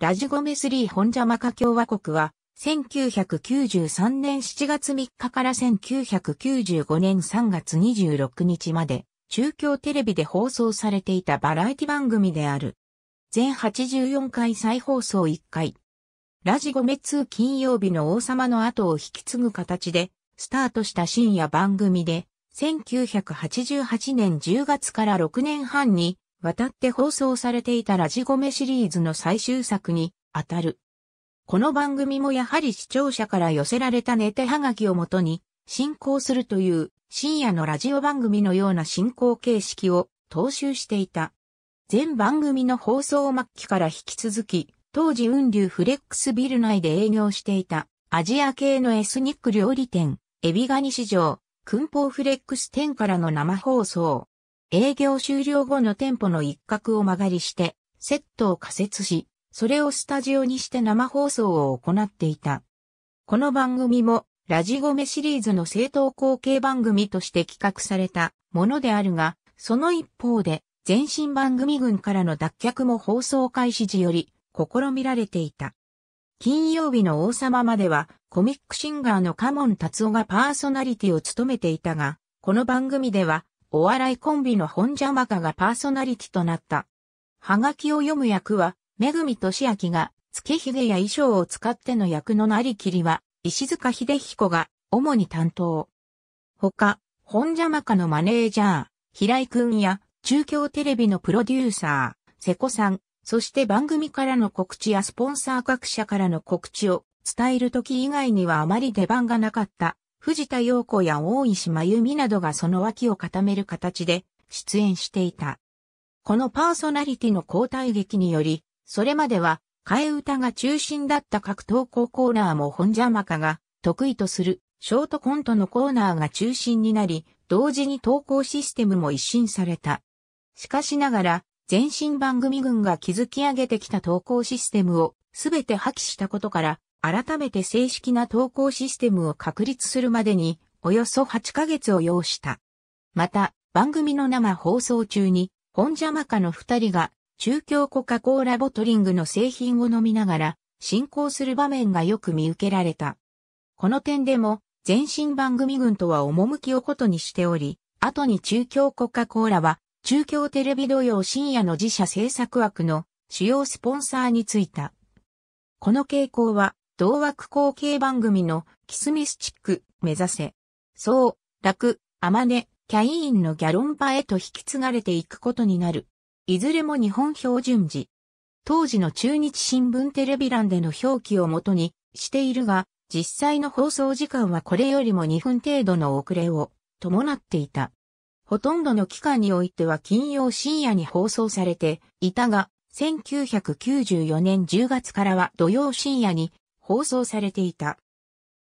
ラジゴメスリー本ジャマカ共和国は、1993年7月3日から1995年3月26日まで、中京テレビで放送されていたバラエティ番組である。全84回再放送1回。ラジゴメ2金曜日の王様の後を引き継ぐ形で、スタートした深夜番組で、1988年10月から6年半に、渡って放送されていたラジゴメシリーズの最終作に当たる。この番組もやはり視聴者から寄せられたネタはがきをもとに進行するという深夜のラジオ番組のような進行形式を踏襲していた。全番組の放送末期から引き続き、当時雲流フレックスビル内で営業していたアジア系のエスニック料理店、エビガニ市場、クンポーフレックス店からの生放送。営業終了後の店舗の一角を間借りして、セットを仮設し、それをスタジオにして生放送を行っていた。この番組も、ラジゴメシリーズの正当後継番組として企画されたものであるが、その一方で、前身番組群からの脱却も放送開始時より試みられていた。金曜日の王様まではコミックシンガーのカモン達夫がパーソナリティを務めていたが、この番組ではお笑いコンビの本邪魔家がパーソナリティとなった。はがきを読む役は、めぐみとしあきが、付けひげや衣装を使っての役のなりきりは、石塚秀彦が、主に担当。他、本邪魔家のマネージャー、平井くんや、中京テレビのプロデューサー、瀬古さん、そして番組からの告知やスポンサー各社からの告知を伝える時以外にはあまり出番がなかった藤田陽子や大石真由美などがその脇を固める形で出演していた。このパーソナリティの交代劇により、それまでは替え歌が中心だった各投稿コーナーも本邪魔かが得意とするショートコントのコーナーが中心になり、同時に投稿システムも一新された。しかしながら、前身番組群が築き上げてきた投稿システムをすべて破棄したことから、改めて正式な投稿システムを確立するまでに、およそ8ヶ月を要した。また、番組の生放送中に、本邪魔家の二人が、中京コカ・コーラボトリングの製品を飲みながら、進行する場面がよく見受けられた。この点でも、前身番組群とは趣をことにしており、後に中京コカ・コーラは、中京テレビ土曜深夜の自社制作枠の主要スポンサーについた。この傾向は、同枠後継番組のキスミスチック目指せ。そう、楽、あまね、キャインのギャロンパへと引き継がれていくことになる。いずれも日本標準時。当時の中日新聞テレビ欄での表記をもとにしているが、実際の放送時間はこれよりも2分程度の遅れを伴っていた。ほとんどの期間においては金曜深夜に放送されていたが、1994年10月からは土曜深夜に放送されていた。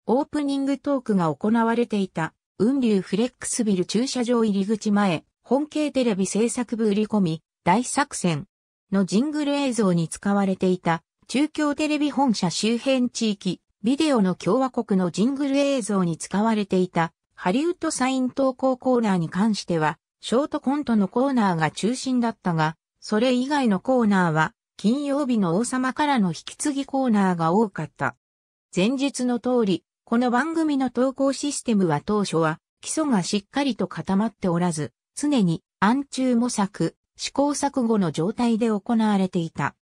オープニングトークが行われていた、雲流フレックスビル駐車場入り口前、本系テレビ制作部売り込み、大作戦のジングル映像に使われていた、中京テレビ本社周辺地域、ビデオの共和国のジングル映像に使われていた、ハリウッドサイン投稿コーナーに関しては、ショートコントのコーナーが中心だったが、それ以外のコーナーは、金曜日の王様からの引き継ぎコーナーが多かった。前述の通り、この番組の投稿システムは当初は基礎がしっかりと固まっておらず、常に暗中模索、試行錯誤の状態で行われていた。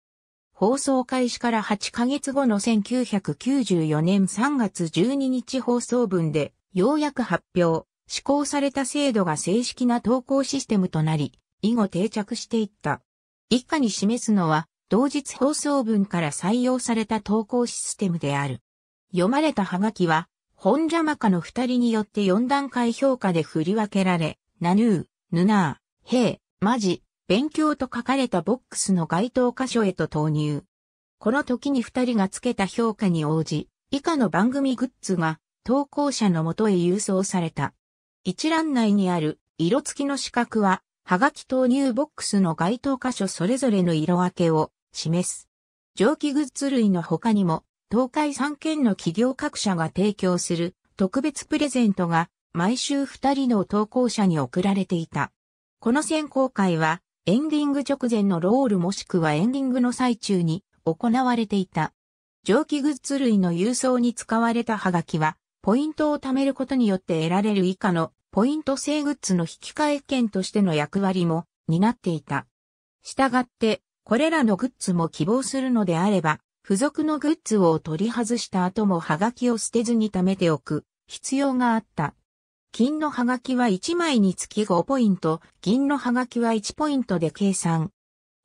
放送開始から8ヶ月後の1994年3月12日放送分で、ようやく発表、施行された制度が正式な投稿システムとなり、以後定着していった。以下に示すのは、同日放送分から採用された投稿システムである。読まれたハガキは、本邪魔家の二人によって四段階評価で振り分けられ、ナヌー、ヌナー、ヘイ、マジ、勉強と書かれたボックスの該当箇所へと投入。この時に二人がつけた評価に応じ、以下の番組グッズが投稿者のもとへ郵送された。一覧内にある色付きの四角は、はがき投入ボックスの該当箇所それぞれの色分けを示す。蒸気グッズ類の他にも、東海3県の企業各社が提供する特別プレゼントが毎週2人の投稿者に送られていた。この選考会はエンディング直前のロールもしくはエンディングの最中に行われていた。蒸気グッズ類の郵送に使われたハガキは、ポイントを貯めることによって得られる以下のポイント制グッズの引き換え券としての役割も担っていた。したがって、これらのグッズも希望するのであれば、付属のグッズを取り外した後もハガキを捨てずに貯めておく必要があった。金のハガキは1枚につき5ポイント、銀のハガキは1ポイントで計算。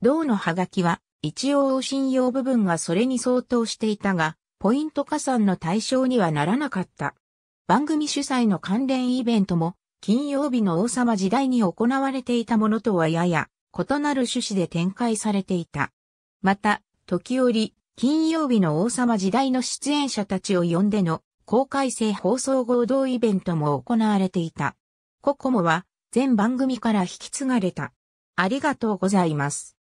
銅のハガキは一応信用部分がそれに相当していたが、ポイント加算の対象にはならなかった。番組主催の関連イベントも金曜日の王様時代に行われていたものとはやや異なる趣旨で展開されていた。また、時折、金曜日の王様時代の出演者たちを呼んでの公開性放送合同イベントも行われていた。ココモは全番組から引き継がれた。ありがとうございます。